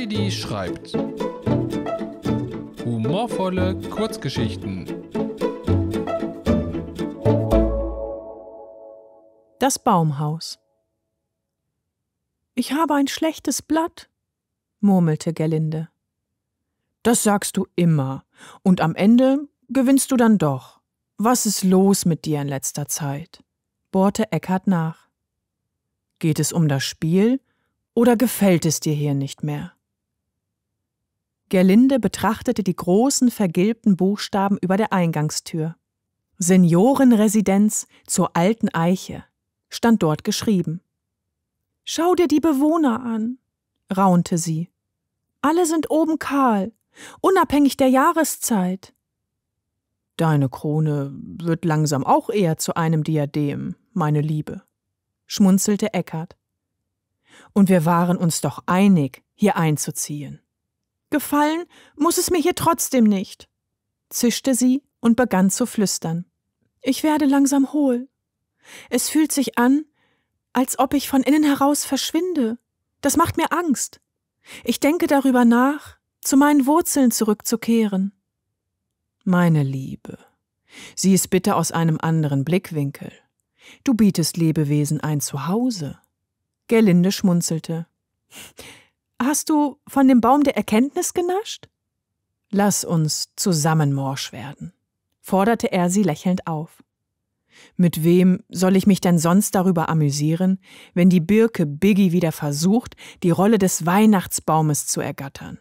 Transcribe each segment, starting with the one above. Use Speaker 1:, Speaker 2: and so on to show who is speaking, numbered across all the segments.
Speaker 1: Heidi schreibt. Humorvolle Kurzgeschichten. Das Baumhaus. Ich habe ein schlechtes Blatt, murmelte Gerlinde. Das sagst du immer, und am Ende gewinnst du dann doch. Was ist los mit dir in letzter Zeit? bohrte Eckhardt nach. Geht es um das Spiel oder gefällt es dir hier nicht mehr? Gerlinde betrachtete die großen vergilbten Buchstaben über der Eingangstür. Seniorenresidenz zur alten Eiche stand dort geschrieben. Schau dir die Bewohner an, raunte sie. Alle sind oben kahl, unabhängig der Jahreszeit. Deine Krone wird langsam auch eher zu einem Diadem, meine Liebe, schmunzelte Eckart. Und wir waren uns doch einig, hier einzuziehen. Gefallen muss es mir hier trotzdem nicht, zischte sie und begann zu flüstern. Ich werde langsam hohl. Es fühlt sich an, als ob ich von innen heraus verschwinde. Das macht mir Angst. Ich denke darüber nach, zu meinen Wurzeln zurückzukehren. Meine Liebe, sieh es bitte aus einem anderen Blickwinkel. Du bietest Lebewesen ein Zuhause. Gerlinde schmunzelte. Hast du von dem Baum der Erkenntnis genascht? Lass uns zusammen morsch werden, forderte er sie lächelnd auf. Mit wem soll ich mich denn sonst darüber amüsieren, wenn die Birke Biggie wieder versucht, die Rolle des Weihnachtsbaumes zu ergattern?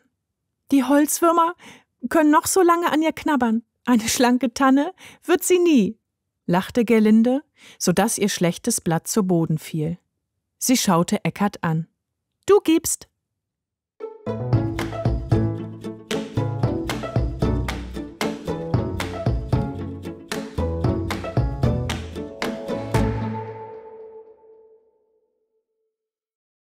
Speaker 1: Die Holzwürmer können noch so lange an ihr knabbern. Eine schlanke Tanne wird sie nie, lachte Gerlinde, so daß ihr schlechtes Blatt zu Boden fiel. Sie schaute Eckart an. Du gibst